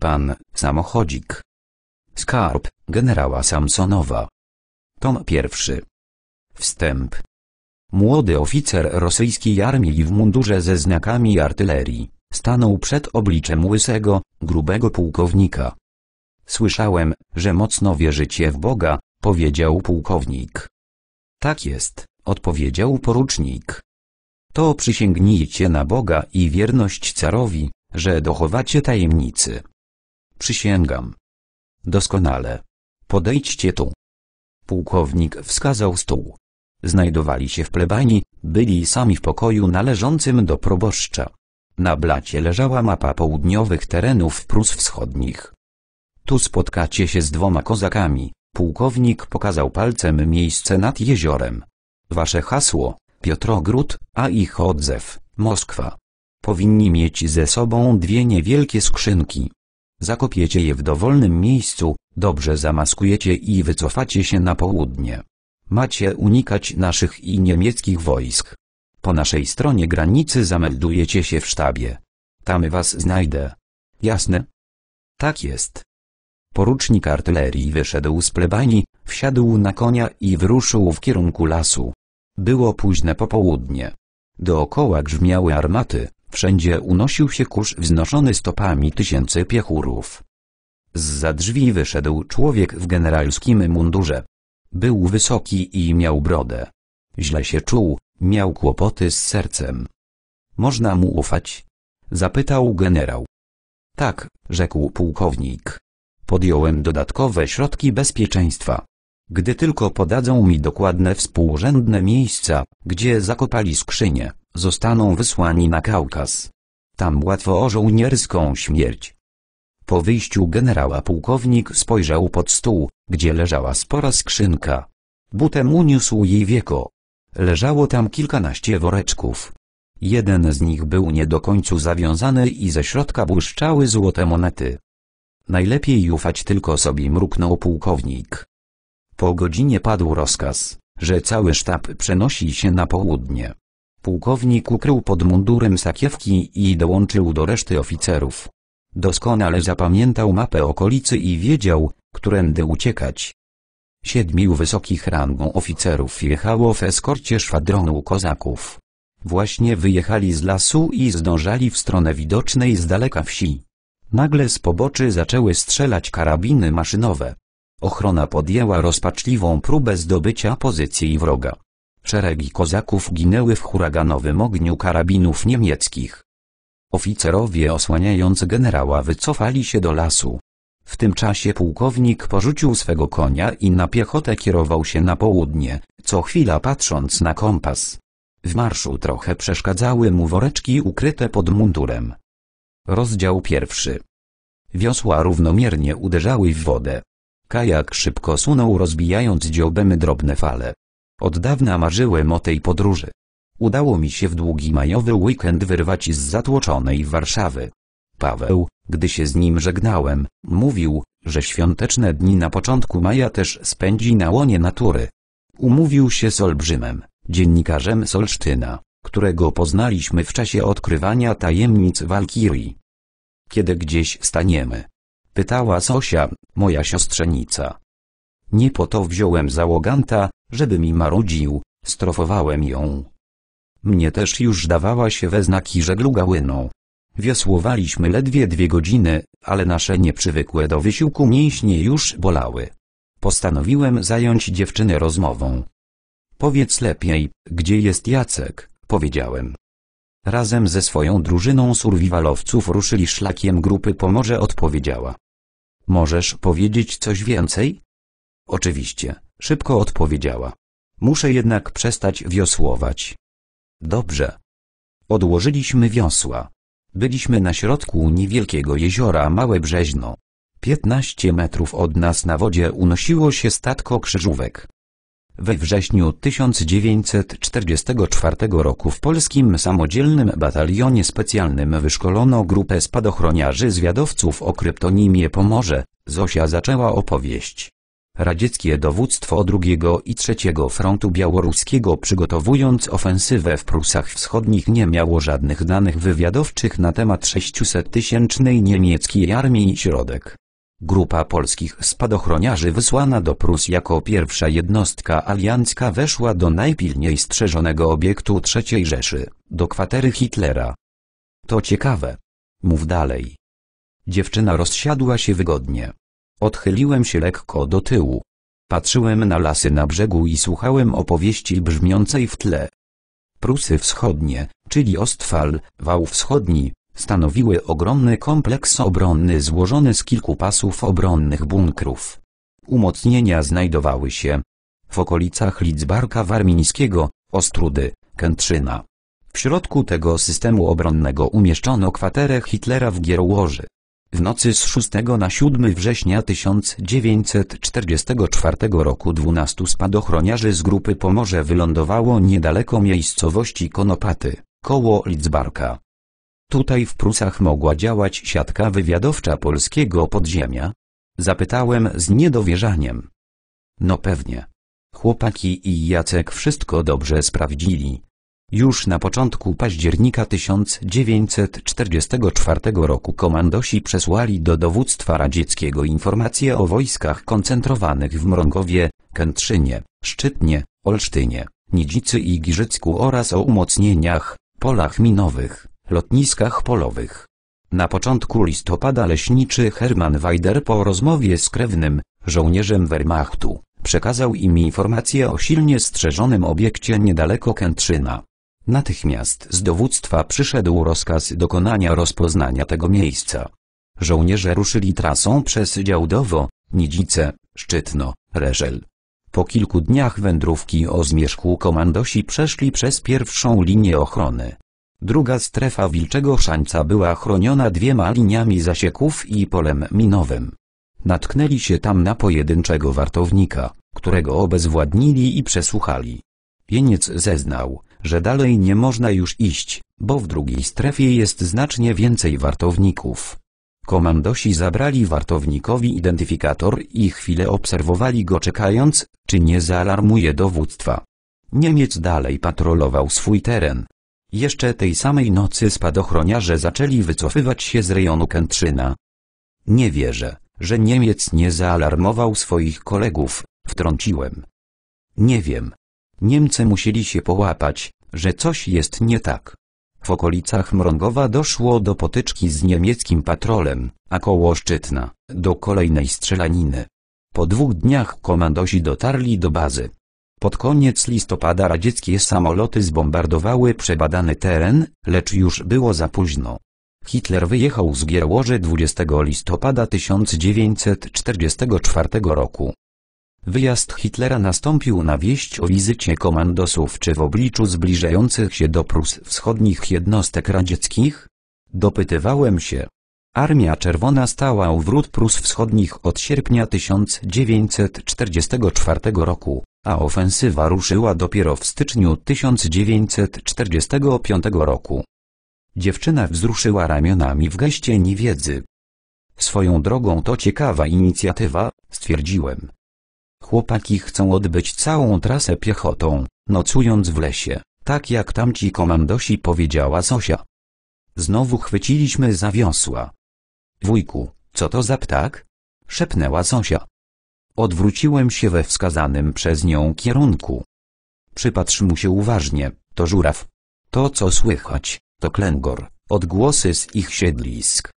Pan, samochodzik. Skarb, generała Samsonowa. Tom pierwszy. Wstęp. Młody oficer rosyjskiej armii w mundurze ze znakami artylerii, stanął przed obliczem łysego, grubego pułkownika. Słyszałem, że mocno wierzycie w Boga, powiedział pułkownik. Tak jest, odpowiedział porucznik. To przysięgnijcie na Boga i wierność carowi, że dochowacie tajemnicy. Przysięgam. Doskonale. Podejdźcie tu. Pułkownik wskazał stół. Znajdowali się w plebanii, byli sami w pokoju należącym do proboszcza. Na blacie leżała mapa południowych terenów Prus Wschodnich. Tu spotkacie się z dwoma kozakami, pułkownik pokazał palcem miejsce nad jeziorem. Wasze hasło, Piotrogród, a ich odzew, Moskwa. Powinni mieć ze sobą dwie niewielkie skrzynki. Zakopiecie je w dowolnym miejscu, dobrze zamaskujecie i wycofacie się na południe. Macie unikać naszych i niemieckich wojsk. Po naszej stronie granicy zameldujecie się w sztabie. Tam was znajdę. Jasne? Tak jest. Porucznik artylerii wyszedł z plebanii, wsiadł na konia i wyruszył w kierunku lasu. Było późne popołudnie. Dookoła grzmiały armaty, Wszędzie unosił się kurz wznoszony stopami tysięcy piechurów. Zza drzwi wyszedł człowiek w generalskim mundurze. Był wysoki i miał brodę. Źle się czuł, miał kłopoty z sercem. Można mu ufać? Zapytał generał. Tak, rzekł pułkownik. Podjąłem dodatkowe środki bezpieczeństwa. Gdy tylko podadzą mi dokładne współrzędne miejsca, gdzie zakopali skrzynie zostaną wysłani na Kaukaz. Tam łatwo o żołnierską śmierć. Po wyjściu generała pułkownik spojrzał pod stół, gdzie leżała spora skrzynka. Butem uniósł jej wieko. Leżało tam kilkanaście woreczków. Jeden z nich był nie do końca zawiązany i ze środka błyszczały złote monety. Najlepiej ufać tylko sobie mruknął pułkownik. Po godzinie padł rozkaz, że cały sztab przenosi się na południe. Pułkownik ukrył pod mundurem sakiewki i dołączył do reszty oficerów. Doskonale zapamiętał mapę okolicy i wiedział, którędy uciekać. Siedmiu wysokich rangą oficerów jechało w eskorcie szwadronu kozaków. Właśnie wyjechali z lasu i zdążali w stronę widocznej z daleka wsi. Nagle z poboczy zaczęły strzelać karabiny maszynowe. Ochrona podjęła rozpaczliwą próbę zdobycia pozycji wroga. Szeregi kozaków ginęły w huraganowym ogniu karabinów niemieckich. Oficerowie osłaniając generała wycofali się do lasu. W tym czasie pułkownik porzucił swego konia i na piechotę kierował się na południe, co chwila patrząc na kompas. W marszu trochę przeszkadzały mu woreczki ukryte pod mundurem. Rozdział pierwszy. Wiosła równomiernie uderzały w wodę. Kajak szybko sunął rozbijając dziobem drobne fale. Od dawna marzyłem o tej podróży. Udało mi się w długi majowy weekend wyrwać z zatłoczonej Warszawy. Paweł, gdy się z nim żegnałem, mówił, że świąteczne dni na początku maja też spędzi na łonie natury. Umówił się z Olbrzymem, dziennikarzem Solsztyna, którego poznaliśmy w czasie odkrywania tajemnic Walkirii. Kiedy gdzieś staniemy? Pytała Sosia, moja siostrzenica. Nie po to wziąłem załoganta, żeby mi marudził, strofowałem ją. Mnie też już dawała się we znaki żegluga łyną. Wiosłowaliśmy ledwie dwie godziny, ale nasze nieprzywykłe do wysiłku mięśnie już bolały. Postanowiłem zająć dziewczynę rozmową. Powiedz lepiej, gdzie jest Jacek, powiedziałem. Razem ze swoją drużyną survivalowców ruszyli szlakiem grupy Pomorze odpowiedziała. Możesz powiedzieć coś więcej? Oczywiście, szybko odpowiedziała. Muszę jednak przestać wiosłować. Dobrze. Odłożyliśmy wiosła. Byliśmy na środku niewielkiego jeziora Małe Brzeźno. Piętnaście metrów od nas na wodzie unosiło się statko krzyżówek. We wrześniu 1944 roku w polskim samodzielnym batalionie specjalnym wyszkolono grupę spadochroniarzy zwiadowców o kryptonimie Pomorze. Zosia zaczęła opowieść. Radzieckie dowództwo II i III frontu białoruskiego przygotowując ofensywę w Prusach Wschodnich nie miało żadnych danych wywiadowczych na temat 600-tysięcznej niemieckiej armii środek. Grupa polskich spadochroniarzy wysłana do Prus jako pierwsza jednostka aliancka weszła do najpilniej strzeżonego obiektu III Rzeszy, do kwatery Hitlera. To ciekawe. Mów dalej. Dziewczyna rozsiadła się wygodnie. Odchyliłem się lekko do tyłu. Patrzyłem na lasy na brzegu i słuchałem opowieści brzmiącej w tle. Prusy Wschodnie, czyli Ostfal, wał wschodni, stanowiły ogromny kompleks obronny złożony z kilku pasów obronnych bunkrów. Umocnienia znajdowały się w okolicach Lidzbarka Warmińskiego, Ostrudy, Kętrzyna. W środku tego systemu obronnego umieszczono kwaterę Hitlera w Gierłoży. W nocy z 6 na 7 września 1944 roku 12 spadochroniarzy z grupy Pomorze wylądowało niedaleko miejscowości Konopaty, koło Lidzbarka. Tutaj w Prusach mogła działać siatka wywiadowcza polskiego podziemia? Zapytałem z niedowierzaniem. No pewnie. Chłopaki i Jacek wszystko dobrze sprawdzili. Już na początku października 1944 roku komandosi przesłali do dowództwa radzieckiego informacje o wojskach koncentrowanych w Mrągowie, Kętrzynie, Szczytnie, Olsztynie, Nidzicy i Giżycku oraz o umocnieniach, polach minowych, lotniskach polowych. Na początku listopada leśniczy Hermann Weider po rozmowie z krewnym, żołnierzem Wehrmachtu, przekazał im informację o silnie strzeżonym obiekcie niedaleko Kętrzyna. Natychmiast z dowództwa przyszedł rozkaz dokonania rozpoznania tego miejsca. Żołnierze ruszyli trasą przez Działdowo, Nidzice, Szczytno, Reżel. Po kilku dniach wędrówki o zmierzchu komandosi przeszli przez pierwszą linię ochrony. Druga strefa Wilczego Szańca była chroniona dwiema liniami zasieków i polem minowym. Natknęli się tam na pojedynczego wartownika, którego obezwładnili i przesłuchali. Jeniec zeznał, że dalej nie można już iść, bo w drugiej strefie jest znacznie więcej wartowników. Komandosi zabrali wartownikowi identyfikator i chwilę obserwowali go czekając, czy nie zaalarmuje dowództwa. Niemiec dalej patrolował swój teren. Jeszcze tej samej nocy spadochroniarze zaczęli wycofywać się z rejonu Kętrzyna. Nie wierzę, że Niemiec nie zaalarmował swoich kolegów, wtrąciłem. Nie wiem, Niemcy musieli się połapać, że coś jest nie tak. W okolicach Mrągowa doszło do potyczki z niemieckim patrolem, a koło Szczytna, do kolejnej strzelaniny. Po dwóch dniach komandosi dotarli do bazy. Pod koniec listopada radzieckie samoloty zbombardowały przebadany teren, lecz już było za późno. Hitler wyjechał z Gierłoży 20 listopada 1944 roku. Wyjazd Hitlera nastąpił na wieść o wizycie komandosów czy w obliczu zbliżających się do Prus wschodnich jednostek radzieckich? Dopytywałem się. Armia Czerwona stała u wrót Prus wschodnich od sierpnia 1944 roku, a ofensywa ruszyła dopiero w styczniu 1945 roku. Dziewczyna wzruszyła ramionami w geście niewiedzy. Swoją drogą to ciekawa inicjatywa, stwierdziłem. Chłopaki chcą odbyć całą trasę piechotą, nocując w lesie, tak jak tamci komandosi powiedziała Zosia. Znowu chwyciliśmy za wiosła. Wujku, co to za ptak? szepnęła Zosia. Odwróciłem się we wskazanym przez nią kierunku. Przypatrz mu się uważnie, to żuraw. To co słychać, to klęgor, odgłosy z ich siedlisk.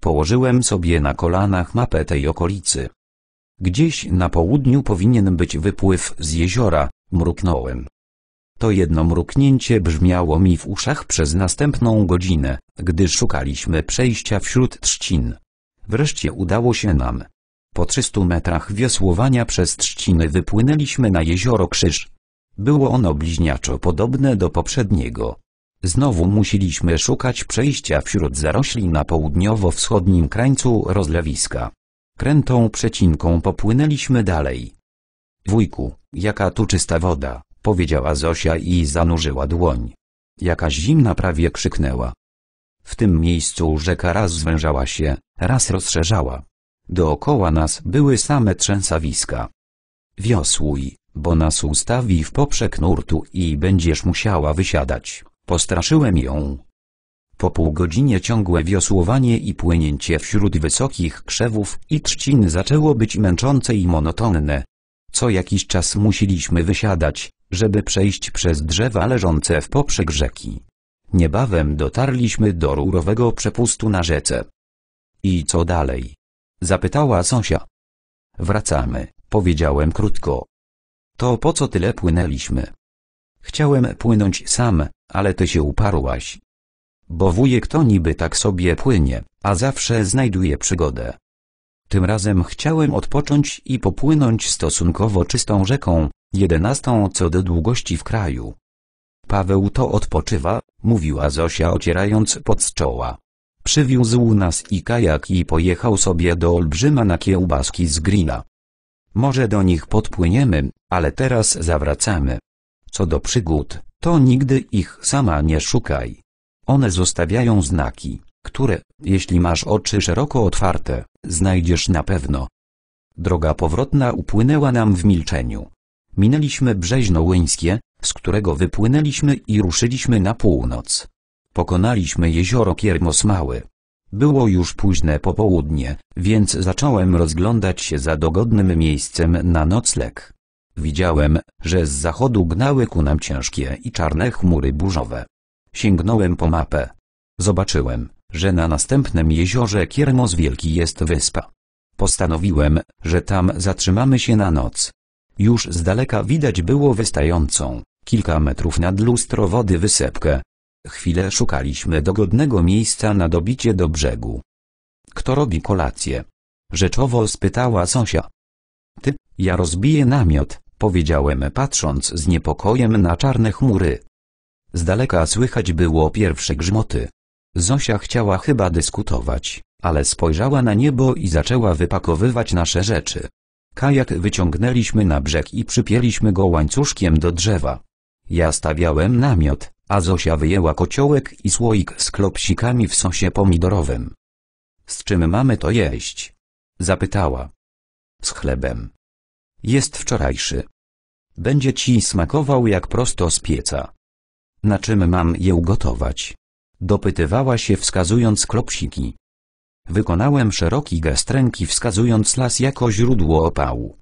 Położyłem sobie na kolanach mapę tej okolicy. Gdzieś na południu powinien być wypływ z jeziora, mruknąłem. To jedno mruknięcie brzmiało mi w uszach przez następną godzinę, gdy szukaliśmy przejścia wśród trzcin. Wreszcie udało się nam. Po 300 metrach wiosłowania przez trzciny wypłynęliśmy na jezioro Krzyż. Było ono bliźniaczo podobne do poprzedniego. Znowu musieliśmy szukać przejścia wśród zarośli na południowo-wschodnim krańcu rozlewiska. Krętą przecinką popłynęliśmy dalej. Wujku, jaka tu czysta woda, powiedziała Zosia i zanurzyła dłoń. Jaka zimna prawie krzyknęła. W tym miejscu rzeka raz zwężała się, raz rozszerzała. Dookoła nas były same trzęsawiska. Wiosłuj, bo nas ustawi w poprzek nurtu i będziesz musiała wysiadać. Postraszyłem ją, po pół godzinie ciągłe wiosłowanie i płynięcie wśród wysokich krzewów i trzcin zaczęło być męczące i monotonne. Co jakiś czas musieliśmy wysiadać, żeby przejść przez drzewa leżące w poprzek rzeki. Niebawem dotarliśmy do rurowego przepustu na rzece. I co dalej? Zapytała Sosia. Wracamy, powiedziałem krótko. To po co tyle płynęliśmy? Chciałem płynąć sam, ale ty się uparłaś. Bo wujek to niby tak sobie płynie, a zawsze znajduje przygodę. Tym razem chciałem odpocząć i popłynąć stosunkowo czystą rzeką, jedenastą co do długości w kraju. Paweł to odpoczywa, mówiła Zosia ocierając pod z czoła. Przywiózł nas i kajak i pojechał sobie do Olbrzyma na kiełbaski z grilla. Może do nich podpłyniemy, ale teraz zawracamy. Co do przygód, to nigdy ich sama nie szukaj. One zostawiają znaki, które, jeśli masz oczy szeroko otwarte, znajdziesz na pewno. Droga powrotna upłynęła nam w milczeniu. Minęliśmy Brzeźno Łyńskie, z którego wypłynęliśmy i ruszyliśmy na północ. Pokonaliśmy jezioro Kiermos Mały. Było już późne popołudnie, więc zacząłem rozglądać się za dogodnym miejscem na nocleg. Widziałem, że z zachodu gnały ku nam ciężkie i czarne chmury burzowe. Sięgnąłem po mapę. Zobaczyłem, że na następnym jeziorze Kiermos Wielki jest wyspa. Postanowiłem, że tam zatrzymamy się na noc. Już z daleka widać było wystającą, kilka metrów nad lustro wody wysepkę. Chwilę szukaliśmy dogodnego miejsca na dobicie do brzegu. Kto robi kolację? Rzeczowo spytała Sosia. Ty, ja rozbiję namiot, powiedziałem patrząc z niepokojem na czarne chmury, z daleka słychać było pierwsze grzmoty. Zosia chciała chyba dyskutować, ale spojrzała na niebo i zaczęła wypakowywać nasze rzeczy. Kajak wyciągnęliśmy na brzeg i przypięliśmy go łańcuszkiem do drzewa. Ja stawiałem namiot, a Zosia wyjęła kociołek i słoik z klopsikami w sosie pomidorowym. Z czym mamy to jeść? Zapytała. Z chlebem. Jest wczorajszy. Będzie ci smakował jak prosto z pieca. Na czym mam je ugotować? Dopytywała się wskazując klopsiki. Wykonałem szeroki gest ręki wskazując las jako źródło opału.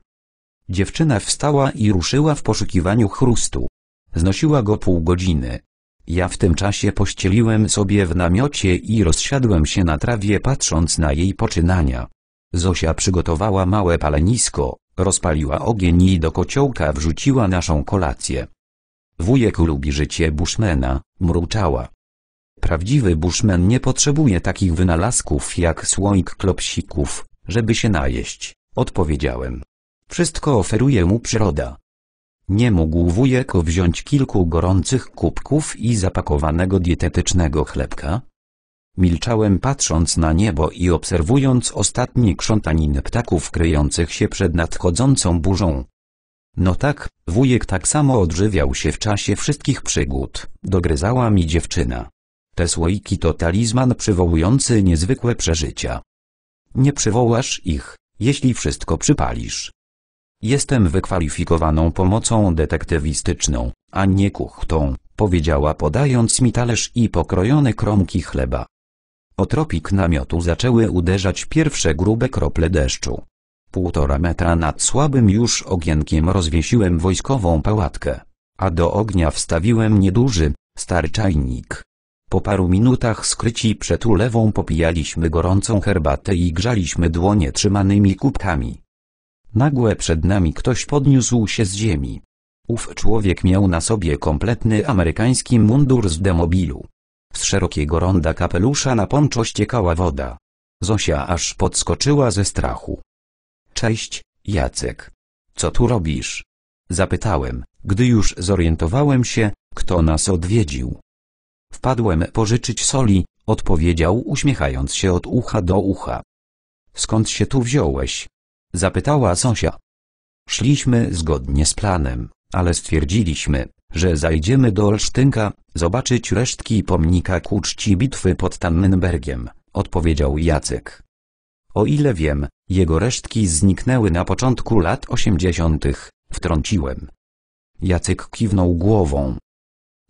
Dziewczyna wstała i ruszyła w poszukiwaniu chrustu. Znosiła go pół godziny. Ja w tym czasie pościeliłem sobie w namiocie i rozsiadłem się na trawie patrząc na jej poczynania. Zosia przygotowała małe palenisko, rozpaliła ogień i do kociołka wrzuciła naszą kolację. Wujek lubi życie Bushmana, mruczała. Prawdziwy Bushman nie potrzebuje takich wynalazków jak słoik klopsików, żeby się najeść, odpowiedziałem. Wszystko oferuje mu przyroda. Nie mógł Wujek wziąć kilku gorących kubków i zapakowanego dietetycznego chlebka? Milczałem patrząc na niebo i obserwując ostatnie krzątaniny ptaków kryjących się przed nadchodzącą burzą. No tak, wujek tak samo odżywiał się w czasie wszystkich przygód, dogryzała mi dziewczyna. Te słoiki to talizman przywołujący niezwykłe przeżycia. Nie przywołasz ich, jeśli wszystko przypalisz. Jestem wykwalifikowaną pomocą detektywistyczną, a nie kuchtą, powiedziała podając mi talerz i pokrojone kromki chleba. O tropik namiotu zaczęły uderzać pierwsze grube krople deszczu półtora metra nad słabym już ogienkiem rozwiesiłem wojskową pałatkę, a do ognia wstawiłem nieduży, stary czajnik. Po paru minutach skryci przed ulewą popijaliśmy gorącą herbatę i grzaliśmy dłonie trzymanymi kubkami. Nagłe przed nami ktoś podniósł się z ziemi. Ów człowiek miał na sobie kompletny amerykański mundur z demobilu. Z szerokiego ronda kapelusza na ponczo ściekała woda. Zosia aż podskoczyła ze strachu. Cześć, Jacek. Co tu robisz? Zapytałem, gdy już zorientowałem się, kto nas odwiedził. Wpadłem pożyczyć soli, odpowiedział uśmiechając się od ucha do ucha. Skąd się tu wziąłeś? Zapytała Sosia. Szliśmy zgodnie z planem, ale stwierdziliśmy, że zajdziemy do Olsztynka, zobaczyć resztki pomnika ku czci bitwy pod Tannenbergiem, odpowiedział Jacek. O ile wiem, jego resztki zniknęły na początku lat osiemdziesiątych, wtrąciłem. Jacek kiwnął głową.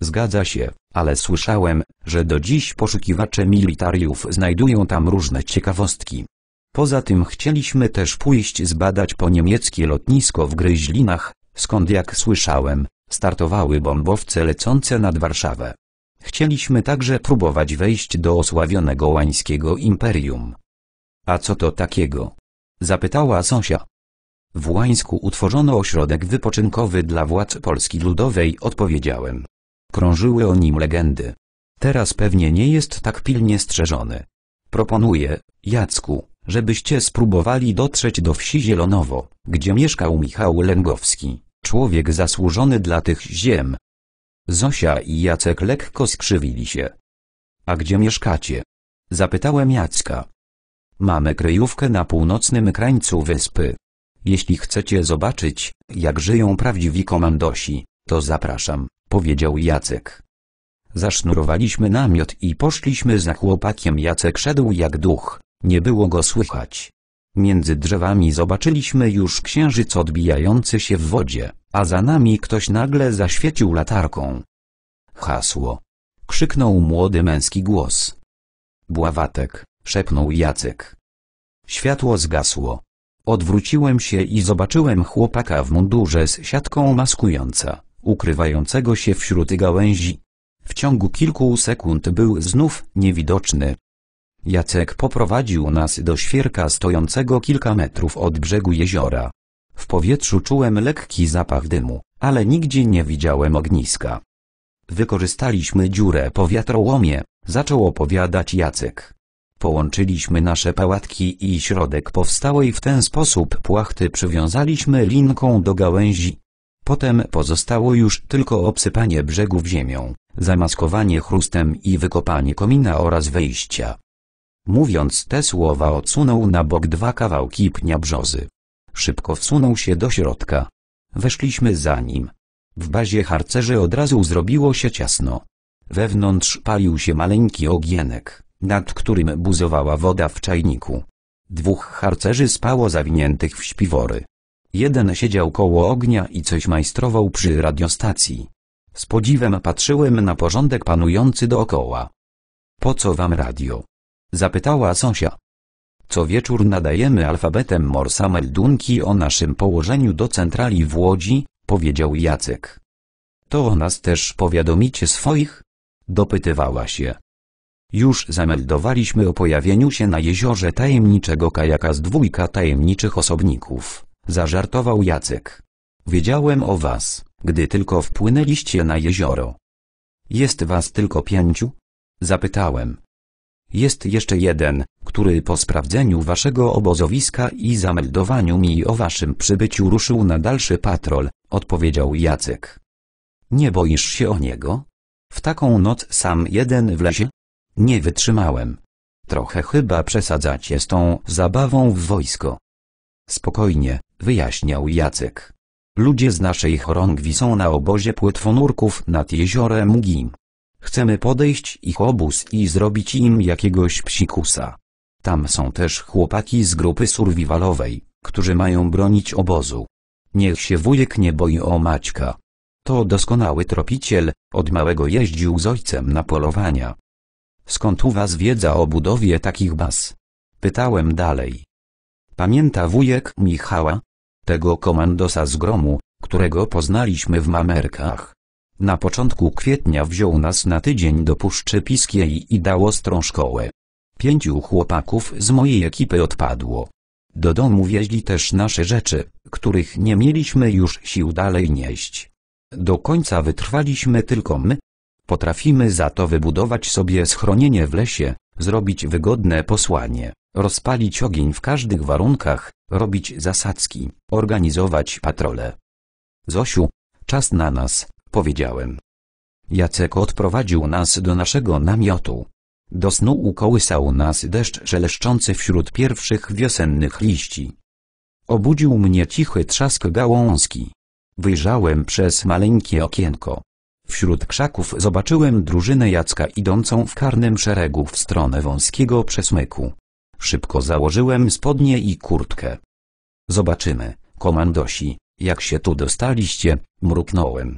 Zgadza się, ale słyszałem, że do dziś poszukiwacze militariów znajdują tam różne ciekawostki. Poza tym chcieliśmy też pójść zbadać po niemieckie lotnisko w Gryźlinach, skąd jak słyszałem, startowały bombowce lecące nad Warszawę. Chcieliśmy także próbować wejść do osławionego łańskiego imperium. A co to takiego? Zapytała Sosia. W Łańsku utworzono ośrodek wypoczynkowy dla władz Polski Ludowej odpowiedziałem. Krążyły o nim legendy. Teraz pewnie nie jest tak pilnie strzeżony. Proponuję, Jacku, żebyście spróbowali dotrzeć do wsi Zielonowo, gdzie mieszkał Michał Lęgowski, człowiek zasłużony dla tych ziem. Zosia i Jacek lekko skrzywili się. A gdzie mieszkacie? Zapytałem Jacka. Mamy kryjówkę na północnym krańcu wyspy. Jeśli chcecie zobaczyć, jak żyją prawdziwi komandosi, to zapraszam, powiedział Jacek. Zasznurowaliśmy namiot i poszliśmy za chłopakiem Jacek szedł jak duch, nie było go słychać. Między drzewami zobaczyliśmy już księżyc odbijający się w wodzie, a za nami ktoś nagle zaświecił latarką. Hasło. Krzyknął młody męski głos. Bławatek szepnął Jacek. Światło zgasło. Odwróciłem się i zobaczyłem chłopaka w mundurze z siatką maskująca, ukrywającego się wśród gałęzi. W ciągu kilku sekund był znów niewidoczny. Jacek poprowadził nas do świerka stojącego kilka metrów od brzegu jeziora. W powietrzu czułem lekki zapach dymu, ale nigdzie nie widziałem ogniska. Wykorzystaliśmy dziurę po wiatrołomie, zaczął opowiadać Jacek. Połączyliśmy nasze pałatki i środek powstałej w ten sposób płachty przywiązaliśmy linką do gałęzi. Potem pozostało już tylko obsypanie brzegów ziemią, zamaskowanie chrustem i wykopanie komina oraz wejścia. Mówiąc te słowa odsunął na bok dwa kawałki pnia brzozy. Szybko wsunął się do środka. Weszliśmy za nim. W bazie harcerzy od razu zrobiło się ciasno. Wewnątrz palił się maleńki ogienek nad którym buzowała woda w czajniku. Dwóch harcerzy spało zawiniętych w śpiwory. Jeden siedział koło ognia i coś majstrował przy radiostacji. Z podziwem patrzyłem na porządek panujący dookoła. Po co wam radio? Zapytała Sosia. Co wieczór nadajemy alfabetem Morsa meldunki o naszym położeniu do centrali w Łodzi, powiedział Jacek. To o nas też powiadomicie swoich? Dopytywała się. Już zameldowaliśmy o pojawieniu się na jeziorze tajemniczego kajaka z dwójka tajemniczych osobników, zażartował Jacek. Wiedziałem o was, gdy tylko wpłynęliście na jezioro. Jest was tylko pięciu? Zapytałem. Jest jeszcze jeden, który po sprawdzeniu waszego obozowiska i zameldowaniu mi o waszym przybyciu ruszył na dalszy patrol, odpowiedział Jacek. Nie boisz się o niego? W taką noc sam jeden lesie? Nie wytrzymałem. Trochę chyba przesadzacie z tą zabawą w wojsko. Spokojnie, wyjaśniał Jacek. Ludzie z naszej chorągwi są na obozie płetwonurków nad jeziorem Gim. Chcemy podejść ich obóz i zrobić im jakiegoś psikusa. Tam są też chłopaki z grupy survivalowej, którzy mają bronić obozu. Niech się wujek nie boi o Maćka. To doskonały tropiciel, od małego jeździł z ojcem na polowania. Skąd u was wiedza o budowie takich baz? Pytałem dalej. Pamięta wujek Michała? Tego komandosa z gromu, którego poznaliśmy w Mamerkach. Na początku kwietnia wziął nas na tydzień do Puszczy Piskiej i dał ostrą szkołę. Pięciu chłopaków z mojej ekipy odpadło. Do domu wieźli też nasze rzeczy, których nie mieliśmy już sił dalej nieść. Do końca wytrwaliśmy tylko my, Potrafimy za to wybudować sobie schronienie w lesie, zrobić wygodne posłanie, rozpalić ogień w każdych warunkach, robić zasadzki, organizować patrole. Zosiu, czas na nas, powiedziałem. Jacek odprowadził nas do naszego namiotu. Do snu ukołysał nas deszcz szeleszczący wśród pierwszych wiosennych liści. Obudził mnie cichy trzask gałązki. Wyjrzałem przez maleńkie okienko. Wśród krzaków zobaczyłem drużynę Jacka idącą w karnym szeregu w stronę wąskiego przesmyku. Szybko założyłem spodnie i kurtkę. Zobaczymy, komandosi, jak się tu dostaliście, mruknąłem.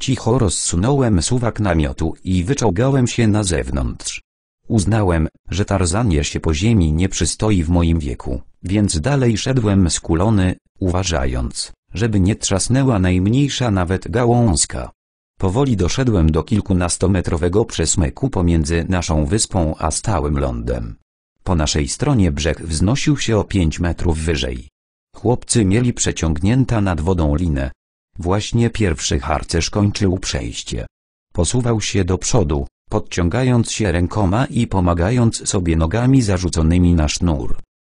Cicho rozsunąłem suwak namiotu i wyczołgałem się na zewnątrz. Uznałem, że tarzanie się po ziemi nie przystoi w moim wieku, więc dalej szedłem skulony, uważając, żeby nie trzasnęła najmniejsza nawet gałązka. Powoli doszedłem do kilkunastometrowego przesmyku pomiędzy naszą wyspą a stałym lądem. Po naszej stronie brzeg wznosił się o pięć metrów wyżej. Chłopcy mieli przeciągnięta nad wodą linę. Właśnie pierwszy harcerz kończył przejście. Posuwał się do przodu, podciągając się rękoma i pomagając sobie nogami zarzuconymi na sznur.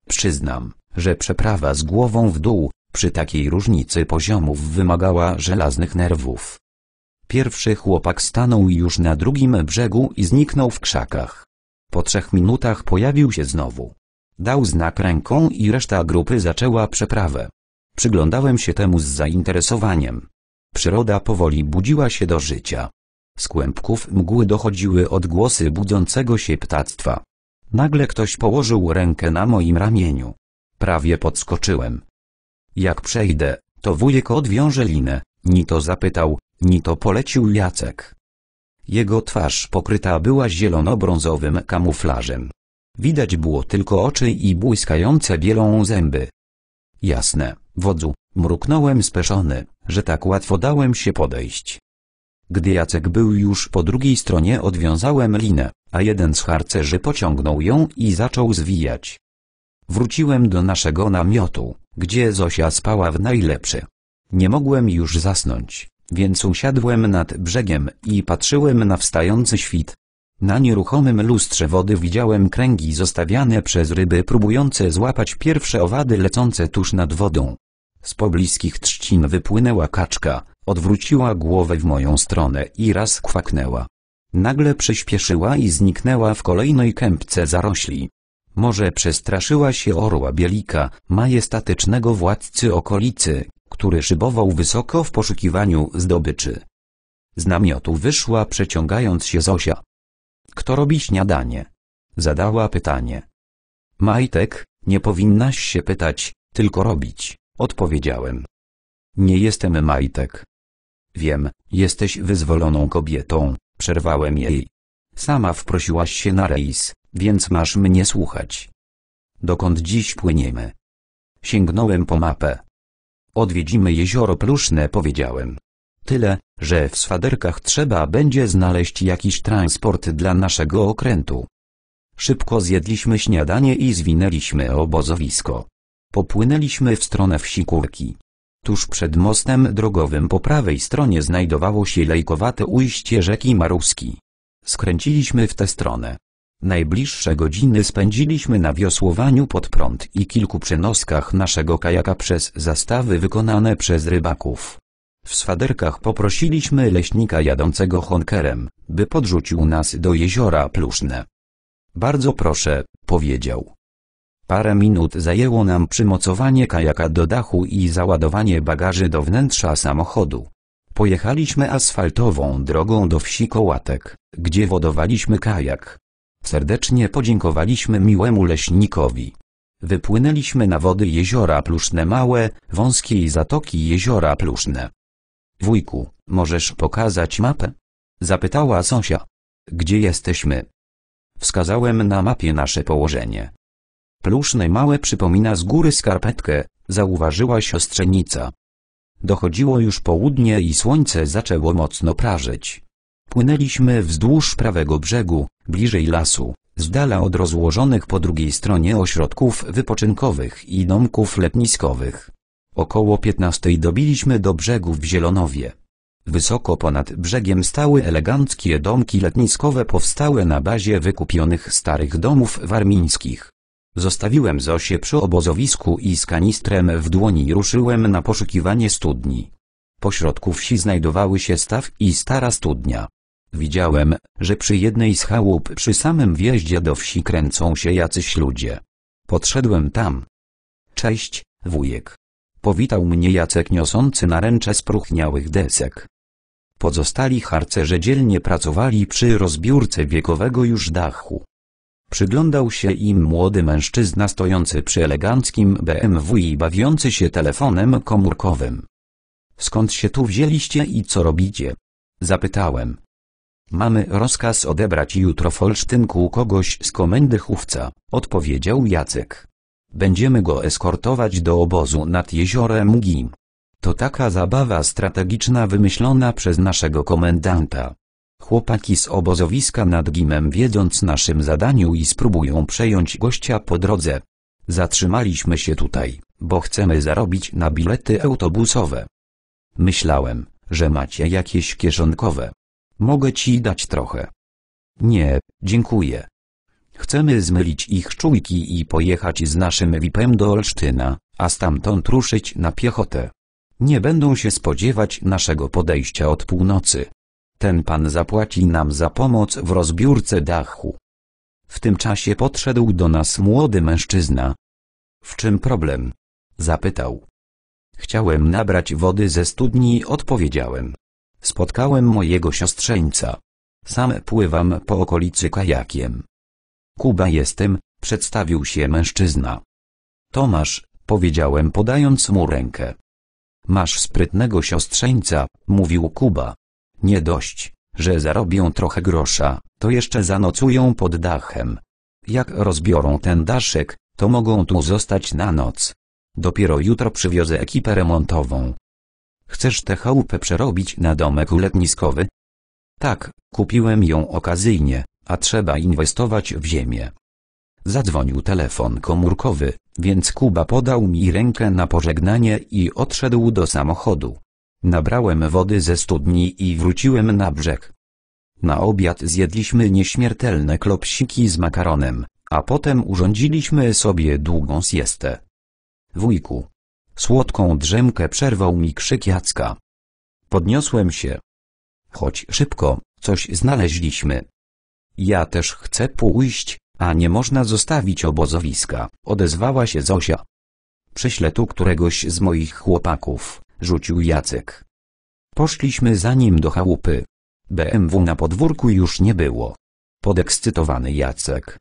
Przyznam, że przeprawa z głową w dół, przy takiej różnicy poziomów wymagała żelaznych nerwów. Pierwszy chłopak stanął już na drugim brzegu i zniknął w krzakach. Po trzech minutach pojawił się znowu. Dał znak ręką i reszta grupy zaczęła przeprawę. Przyglądałem się temu z zainteresowaniem. Przyroda powoli budziła się do życia. Z kłębków mgły dochodziły odgłosy budzącego się ptactwa. Nagle ktoś położył rękę na moim ramieniu. Prawie podskoczyłem. Jak przejdę, to wujek odwiąże linę, ni to zapytał, Ni to polecił Jacek. Jego twarz pokryta była zielono-brązowym kamuflażem. Widać było tylko oczy i błyskające bielą zęby. Jasne, wodzu, mruknąłem speszony, że tak łatwo dałem się podejść. Gdy Jacek był już po drugiej stronie odwiązałem linę, a jeden z harcerzy pociągnął ją i zaczął zwijać. Wróciłem do naszego namiotu, gdzie Zosia spała w najlepszy. Nie mogłem już zasnąć. Więc usiadłem nad brzegiem i patrzyłem na wstający świt. Na nieruchomym lustrze wody widziałem kręgi zostawiane przez ryby próbujące złapać pierwsze owady lecące tuż nad wodą. Z pobliskich trzcin wypłynęła kaczka, odwróciła głowę w moją stronę i raz kwaknęła. Nagle przyspieszyła i zniknęła w kolejnej kępce zarośli. Może przestraszyła się orła bielika, majestatycznego władcy okolicy, który szybował wysoko w poszukiwaniu zdobyczy. Z namiotu wyszła przeciągając się Zosia. Kto robi śniadanie? Zadała pytanie. Majtek, nie powinnaś się pytać, tylko robić, odpowiedziałem. Nie jestem Majtek. Wiem, jesteś wyzwoloną kobietą, przerwałem jej. Sama wprosiłaś się na rejs, więc masz mnie słuchać. Dokąd dziś płyniemy? Sięgnąłem po mapę. Odwiedzimy jezioro Pluszne powiedziałem. Tyle, że w Swaderkach trzeba będzie znaleźć jakiś transport dla naszego okrętu. Szybko zjedliśmy śniadanie i zwinęliśmy obozowisko. Popłynęliśmy w stronę wsi Kurki. Tuż przed mostem drogowym po prawej stronie znajdowało się lejkowate ujście rzeki Maruski. Skręciliśmy w tę stronę. Najbliższe godziny spędziliśmy na wiosłowaniu pod prąd i kilku przenoskach naszego kajaka przez zastawy wykonane przez rybaków. W swaderkach poprosiliśmy leśnika jadącego honkerem, by podrzucił nas do jeziora Pluszne. Bardzo proszę, powiedział. Parę minut zajęło nam przymocowanie kajaka do dachu i załadowanie bagaży do wnętrza samochodu. Pojechaliśmy asfaltową drogą do wsi Kołatek, gdzie wodowaliśmy kajak. Serdecznie podziękowaliśmy miłemu leśnikowi. Wypłynęliśmy na wody jeziora Pluszne Małe, wąskie i zatoki jeziora Pluszne. Wujku, możesz pokazać mapę? Zapytała Sosia. Gdzie jesteśmy? Wskazałem na mapie nasze położenie. Pluszne Małe przypomina z góry skarpetkę, zauważyła siostrzenica. Dochodziło już południe i słońce zaczęło mocno prażyć. Płynęliśmy wzdłuż prawego brzegu, bliżej lasu, z dala od rozłożonych po drugiej stronie ośrodków wypoczynkowych i domków letniskowych. Około 15 dobiliśmy do brzegu w Zielonowie. Wysoko ponad brzegiem stały eleganckie domki letniskowe powstałe na bazie wykupionych starych domów warmińskich. Zostawiłem Zosię przy obozowisku i z kanistrem w dłoni ruszyłem na poszukiwanie studni. Pośrodku wsi znajdowały się staw i stara studnia. Widziałem, że przy jednej z chałup przy samym wjeździe do wsi kręcą się jacyś ludzie. Podszedłem tam. Cześć, wujek. Powitał mnie Jacek niosący naręcze spruchniałych desek. Pozostali harcerze dzielnie pracowali przy rozbiórce wiekowego już dachu. Przyglądał się im młody mężczyzna stojący przy eleganckim BMW i bawiący się telefonem komórkowym. Skąd się tu wzięliście i co robicie? Zapytałem. Mamy rozkaz odebrać jutro folsztynku kogoś z komendy chówca, odpowiedział Jacek. Będziemy go eskortować do obozu nad jeziorem Gim. To taka zabawa strategiczna wymyślona przez naszego komendanta. Chłopaki z obozowiska nad Gimem wiedząc naszym zadaniu i spróbują przejąć gościa po drodze. Zatrzymaliśmy się tutaj, bo chcemy zarobić na bilety autobusowe. Myślałem, że macie jakieś kieszonkowe. Mogę ci dać trochę. Nie, dziękuję. Chcemy zmylić ich czujki i pojechać z naszym VIP-em do Olsztyna, a stamtąd ruszyć na piechotę. Nie będą się spodziewać naszego podejścia od północy. Ten pan zapłaci nam za pomoc w rozbiórce dachu. W tym czasie podszedł do nas młody mężczyzna. W czym problem? Zapytał. Chciałem nabrać wody ze studni i odpowiedziałem. Spotkałem mojego siostrzeńca. Sam pływam po okolicy kajakiem. Kuba jestem, przedstawił się mężczyzna. Tomasz, powiedziałem podając mu rękę. Masz sprytnego siostrzeńca, mówił Kuba. Nie dość, że zarobią trochę grosza, to jeszcze zanocują pod dachem. Jak rozbiorą ten daszek, to mogą tu zostać na noc. Dopiero jutro przywiozę ekipę remontową. Chcesz tę chałupę przerobić na domek letniskowy? Tak, kupiłem ją okazyjnie, a trzeba inwestować w ziemię. Zadzwonił telefon komórkowy, więc Kuba podał mi rękę na pożegnanie i odszedł do samochodu. Nabrałem wody ze studni i wróciłem na brzeg. Na obiad zjedliśmy nieśmiertelne klopsiki z makaronem, a potem urządziliśmy sobie długą siestę. Wujku. Słodką drzemkę przerwał mi krzyk Jacka. Podniosłem się. Chodź szybko, coś znaleźliśmy. Ja też chcę pójść, a nie można zostawić obozowiska, odezwała się Zosia. Przyślę tu któregoś z moich chłopaków, rzucił Jacek. Poszliśmy za nim do chałupy. BMW na podwórku już nie było. Podekscytowany Jacek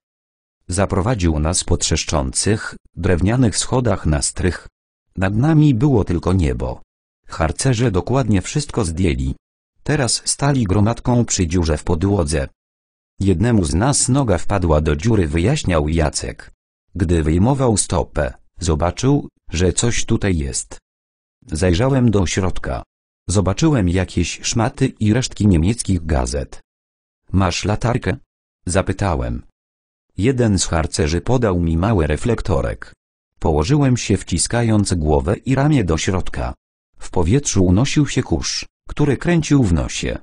Zaprowadził nas po trzeszczących, drewnianych schodach na strych. Nad nami było tylko niebo. Harcerze dokładnie wszystko zdjęli. Teraz stali gromadką przy dziurze w podłodze. Jednemu z nas noga wpadła do dziury wyjaśniał Jacek. Gdy wyjmował stopę, zobaczył, że coś tutaj jest. Zajrzałem do środka. Zobaczyłem jakieś szmaty i resztki niemieckich gazet. Masz latarkę? Zapytałem. Jeden z harcerzy podał mi mały reflektorek. Położyłem się wciskając głowę i ramię do środka. W powietrzu unosił się kurz, który kręcił w nosie.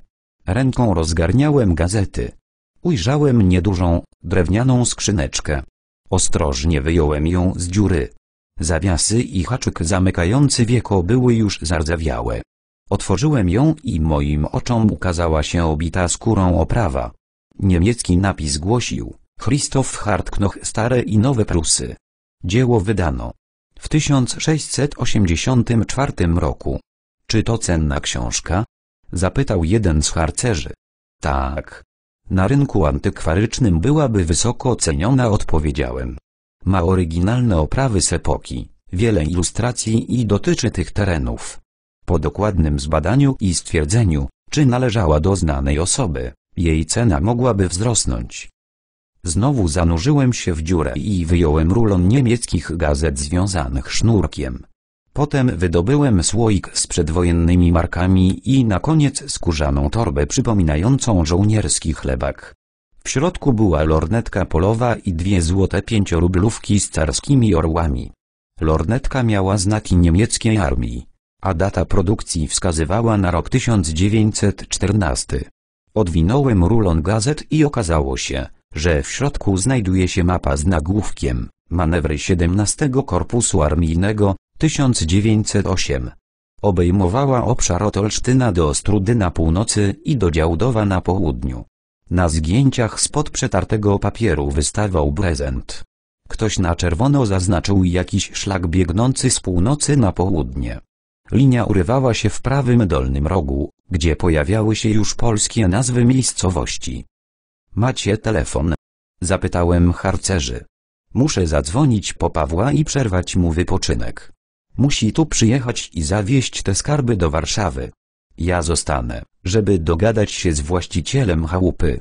Ręką rozgarniałem gazety. Ujrzałem niedużą, drewnianą skrzyneczkę. Ostrożnie wyjąłem ją z dziury. Zawiasy i haczyk zamykający wieko były już zardzewiałe. Otworzyłem ją i moim oczom ukazała się obita skórą oprawa. Niemiecki napis głosił Christoph Hartknoch Stare i Nowe Prusy. Dzieło wydano w 1684 roku. Czy to cenna książka? Zapytał jeden z harcerzy. Tak. Na rynku antykwarycznym byłaby wysoko ceniona odpowiedziałem. Ma oryginalne oprawy z epoki, wiele ilustracji i dotyczy tych terenów. Po dokładnym zbadaniu i stwierdzeniu, czy należała do znanej osoby, jej cena mogłaby wzrosnąć. Znowu zanurzyłem się w dziurę i wyjąłem rulon niemieckich gazet związanych sznurkiem. Potem wydobyłem słoik z przedwojennymi markami i na koniec skórzaną torbę przypominającą żołnierski chlebak. W środku była lornetka polowa i dwie złote pięciorublówki z carskimi orłami. Lornetka miała znaki niemieckiej armii, a data produkcji wskazywała na rok 1914. Odwinąłem rulon gazet i okazało się, że w środku znajduje się mapa z nagłówkiem Manewry 17 Korpusu Armijnego 1908. Obejmowała obszar od Olsztyna do Ostrudy na północy i do Działdowa na południu. Na zgięciach spod przetartego papieru wystawał prezent. Ktoś na czerwono zaznaczył jakiś szlak biegnący z północy na południe. Linia urywała się w prawym dolnym rogu, gdzie pojawiały się już polskie nazwy miejscowości. Macie telefon? Zapytałem harcerzy. Muszę zadzwonić po Pawła i przerwać mu wypoczynek. Musi tu przyjechać i zawieźć te skarby do Warszawy. Ja zostanę, żeby dogadać się z właścicielem chałupy.